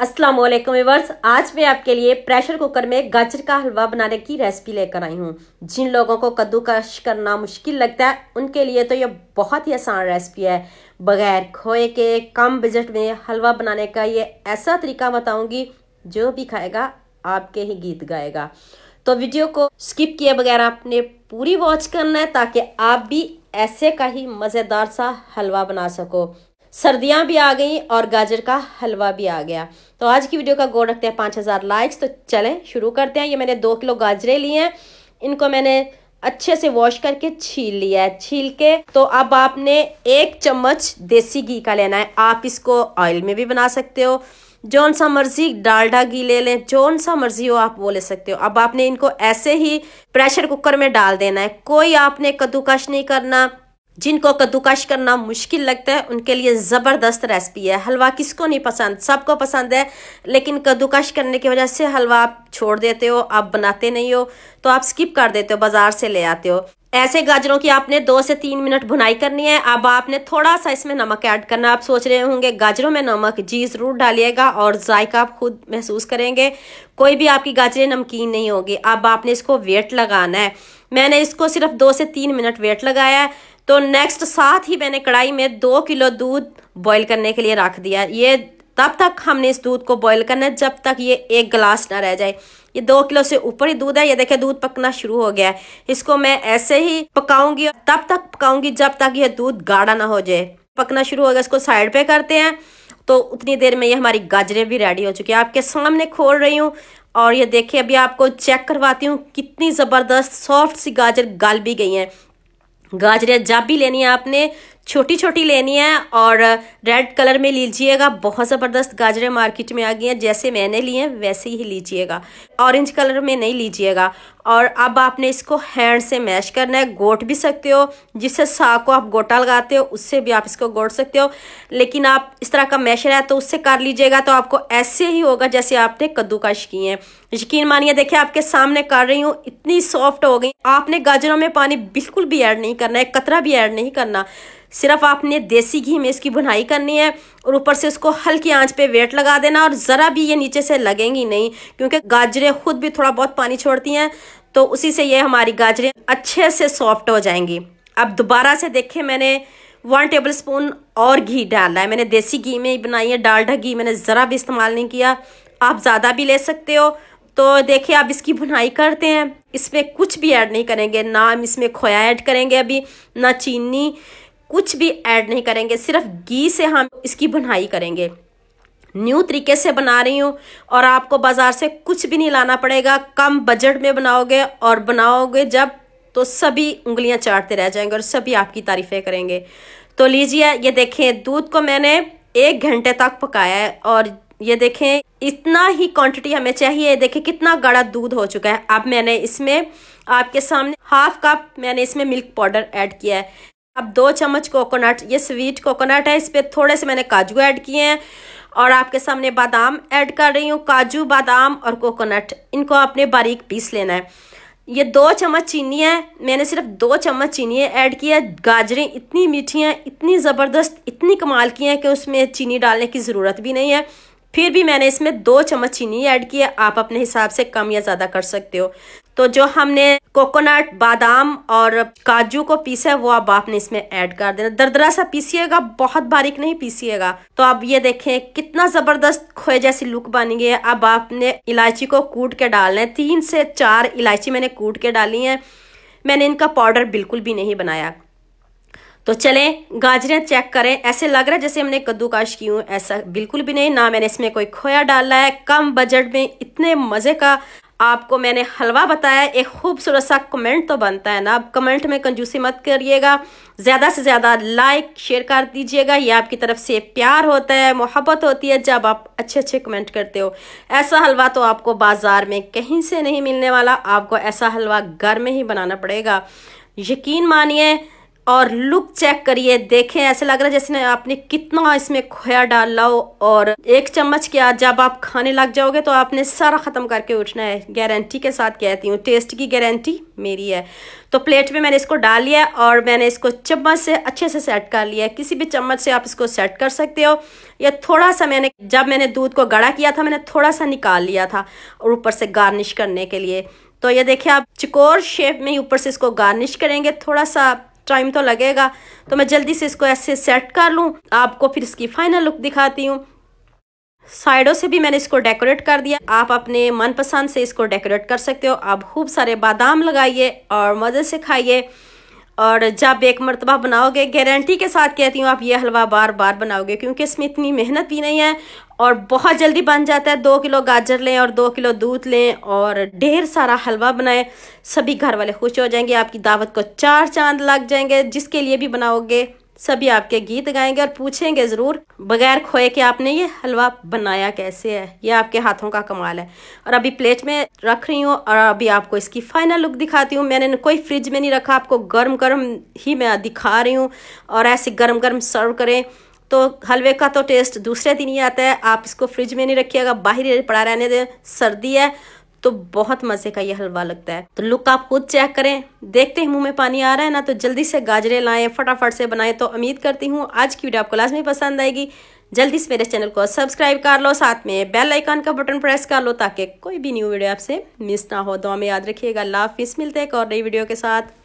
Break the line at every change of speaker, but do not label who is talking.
अस्सलाम वालेकुम आज मैं आपके लिए प्रेशर कुकर में गाजर का हलवा बनाने की रेसिपी लेकर आई हूँ जिन लोगों को कद्दूकश करना मुश्किल लगता है उनके लिए तो ये बहुत ही आसान रेसिपी है बगैर खोए के कम बजट में हलवा बनाने का ये ऐसा तरीका बताऊंगी जो भी खाएगा आपके ही गीत गाएगा तो वीडियो को स्किप किए बगैर आपने पूरी वॉच करना है ताकि आप भी ऐसे का ही मज़ेदार सा हलवा बना सको सर्दियां भी आ गई और गाजर का हलवा भी आ गया तो आज की वीडियो का गोल रखते हैं पाँच हज़ार लाइक्स तो चलें शुरू करते हैं ये मैंने दो किलो गाजरे लिए हैं इनको मैंने अच्छे से वॉश करके छील लिया है छील के तो अब आपने एक चम्मच देसी घी का लेना है आप इसको ऑयल में भी बना सकते हो जौन सा मर्जी डालडा घी ले लें जौन सा मर्जी हो आप वो ले सकते हो अब आपने इनको ऐसे ही प्रेशर कुकर में डाल देना है कोई आपने कद्दूकश नहीं करना जिनको कद्दूकश करना मुश्किल लगता है उनके लिए ज़बरदस्त रेसिपी है हलवा किसको नहीं पसंद सबको पसंद है लेकिन कद्दूकश करने की वजह से हलवा आप छोड़ देते हो आप बनाते नहीं हो तो आप स्किप कर देते हो बाज़ार से ले आते हो ऐसे गाजरों की आपने दो से तीन मिनट भुनाई करनी है अब आपने थोड़ा सा इसमें नमक ऐड करना आप सोच रहे होंगे गाजरों में नमक जी ज़रूर डालिएगा और जायका आप खुद महसूस करेंगे कोई भी आपकी गाजरें नमकीन नहीं होगी अब आपने इसको वेट लगाना है मैंने इसको सिर्फ दो से तीन मिनट वेट लगाया है तो नेक्स्ट साथ ही मैंने कढ़ाई में दो किलो दूध बॉईल करने के लिए रख दिया ये तब तक हमने इस दूध को बॉईल करना है जब तक ये एक गिलास ना रह जाए ये दो किलो से ऊपर ही दूध है ये देखे दूध पकना शुरू हो गया है इसको मैं ऐसे ही पकाऊंगी तब तक पकाऊंगी जब तक ये दूध गाढ़ा ना हो जाए पकना शुरू हो गया इसको साइड पे करते हैं तो उतनी देर में ये हमारी गाजरें भी रेडी हो चुकी है आपके सामने खोल रही हूँ और ये देखिए अभी आपको चेक करवाती हूँ कितनी ज़बरदस्त सॉफ्ट सी गाजर गल भी गई हैं गाजरिया जब भी लेनी है आपने छोटी छोटी लेनी है और रेड कलर में लीजिएगा बहुत ज़बरदस्त गाजरें मार्केट में आ गई हैं जैसे मैंने लिए हैं वैसे ही लीजिएगा ऑरेंज कलर में नहीं लीजिएगा और अब आपने इसको हैंड से मैश करना है गोट भी सकते हो जिससे साग को आप गोटा लगाते हो उससे भी आप इसको गोट सकते हो लेकिन आप इस तरह का मैशर है तो उससे कर लीजिएगा तो आपको ऐसे ही होगा जैसे आपने कद्दूकश किए हैं यकीन मानिए देखिए आपके सामने कर रही हूँ इतनी सॉफ्ट हो गई आपने गाजरों में पानी बिल्कुल भी ऐड नहीं करना है कतरा भी ऐड नहीं करना सिर्फ आपने देसी घी में इसकी बुनाई करनी है और ऊपर से इसको हल्की आंच पे वेट लगा देना और ज़रा भी ये नीचे से लगेंगी नहीं क्योंकि गाजरें खुद भी थोड़ा बहुत पानी छोड़ती हैं तो उसी से ये हमारी गाजरें अच्छे से सॉफ्ट हो जाएंगी अब दोबारा से देखें मैंने वन टेबल स्पून और घी डाला है मैंने देसी घी में ही बनाई है डालडा घी मैंने ज़रा भी इस्तेमाल नहीं किया आप ज़्यादा भी ले सकते हो तो देखिए आप इसकी भुनाई करते हैं इसमें कुछ भी ऐड नहीं करेंगे ना हम इसमें खोया ऐड करेंगे अभी ना चीनी कुछ भी ऐड नहीं करेंगे सिर्फ घी से हम इसकी भुनाई करेंगे न्यू तरीके से बना रही हूँ और आपको बाज़ार से कुछ भी नहीं लाना पड़ेगा कम बजट में बनाओगे और बनाओगे जब तो सभी उंगलियां चाटते रह जाएंगे और सभी आपकी तारीफ़ें करेंगे तो लीजिए ये देखें दूध को मैंने एक घंटे तक पकाया है और ये देखें इतना ही क्वांटिटी हमें चाहिए देखें कितना गाढ़ा दूध हो चुका है अब मैंने इसमें आपके सामने हाफ कप मैंने इसमें मिल्क पाउडर ऐड किया है अब दो चम्मच कोकोनट ये स्वीट कोकोनट है इस पर थोड़े से मैंने काजू ऐड किए हैं और आपके सामने बादाम ऐड कर रही हूँ काजू बादाम और कोकोनट इनको आपने बारीक पीस लेना है ये दो चम्मच चीनी है मैंने सिर्फ दो चम्मच चीनी ऐड की है गाजरें इतनी मीठी हैं इतनी ज़बरदस्त इतनी कमाल की हैं कि उसमें चीनी डालने की ज़रूरत भी नहीं है फिर भी मैंने इसमें दो चम्मच चीनी ऐड की है आप अपने हिसाब से कम या ज़्यादा कर सकते हो तो जो हमने कोकोनट बादाम और काजू को पीसा है वो अब आपने इसमें ऐड कर देना दरदरा सा पीसिएगा बहुत बारीक नहीं पीसिएगा तो अब ये देखें कितना जबरदस्त खोए जैसी लुक बन गई है अब आपने इलायची को कूट के डालना है तीन से चार इलायची मैंने कूट के डाली है मैंने इनका पाउडर बिल्कुल भी नहीं बनाया तो चलें गाजरें चेक करें ऐसे लग रहा है जैसे हमने कद्दूकाश की हूँ ऐसा बिल्कुल भी नहीं ना मैंने इसमें कोई खोया डाला है कम बजट में इतने मज़े का आपको मैंने हलवा बताया एक खूबसूरत सा कमेंट तो बनता है ना आप कमेंट में कंजूसी मत करिएगा ज़्यादा से ज़्यादा लाइक शेयर कर दीजिएगा ये आपकी तरफ से प्यार होता है मोहब्बत होती है जब आप अच्छे अच्छे कमेंट करते हो ऐसा हलवा तो आपको बाज़ार में कहीं से नहीं मिलने वाला आपको ऐसा हलवा घर में ही बनाना पड़ेगा यकीन मानिए और लुक चेक करिए देखें ऐसे लग रहा है जैसे आपने कितना इसमें खोया डाल हो और एक चम्मच क्या जब आप खाने लग जाओगे तो आपने सारा ख़त्म करके उठना है गारंटी के साथ कहती हूँ टेस्ट की गारंटी मेरी है तो प्लेट में मैंने इसको डाल लिया और मैंने इसको चम्मच से अच्छे से सेट कर लिया किसी भी चम्मच से आप इसको सेट कर सकते हो या थोड़ा सा मैंने जब मैंने दूध को गड़ा किया था मैंने थोड़ा सा निकाल लिया था और ऊपर से गार्निश करने के लिए तो ये देखिए आप चिकोर शेप में ऊपर से इसको गार्निश करेंगे थोड़ा सा टाइम तो लगेगा तो मैं जल्दी से इसको ऐसे सेट कर लूँ आपको फिर इसकी फाइनल लुक दिखाती हूँ साइडों से भी मैंने इसको डेकोरेट कर दिया आप अपने मनपसंद से इसको डेकोरेट कर सकते हो आप खूब सारे बादाम लगाइए और मज़े से खाइए और जब एक मरतबा बनाओगे गारंटी के साथ कहती हूँ आप ये हलवा बार बार बनाओगे क्योंकि इसमें इतनी मेहनत भी नहीं है और बहुत जल्दी बन जाता है दो किलो गाजर लें और दो किलो दूध लें और ढेर सारा हलवा बनाएं सभी घर वाले खुश हो जाएंगे आपकी दावत को चार चांद लग जाएंगे जिसके लिए भी बनाओगे सभी आपके गीत गाएंगे और पूछेंगे ज़रूर बगैर खोए कि आपने ये हलवा बनाया कैसे है ये आपके हाथों का कमाल है और अभी प्लेट में रख रही हूँ और अभी आपको इसकी फाइनल लुक दिखाती हूँ मैंने कोई फ्रिज में नहीं रखा आपको गर्म गर्म ही मैं दिखा रही हूँ और ऐसे गर्म गर्म सर्व करें तो हलवे का तो टेस्ट दूसरे दिन ही आता है आप इसको फ्रिज में नहीं रखिएगा बाहर पड़ा रहने दें सर्दी है तो बहुत मजे का ये हलवा लगता है तो लुक आप खुद चेक करें देखते हैं मुंह में पानी आ रहा है ना तो जल्दी से गाजरे लाएं फटाफट से बनाएं तो उम्मीद करती हूँ आज की वीडियो आपको लाजमी पसंद आएगी जल्दी से मेरे चैनल को सब्सक्राइब कर लो साथ में बेल आइकन का बटन प्रेस कर लो ताकि कोई भी न्यू वीडियो आपसे मिस ना हो दो में याद रखिएगा लाफिस मिलते हैं और नई वीडियो के साथ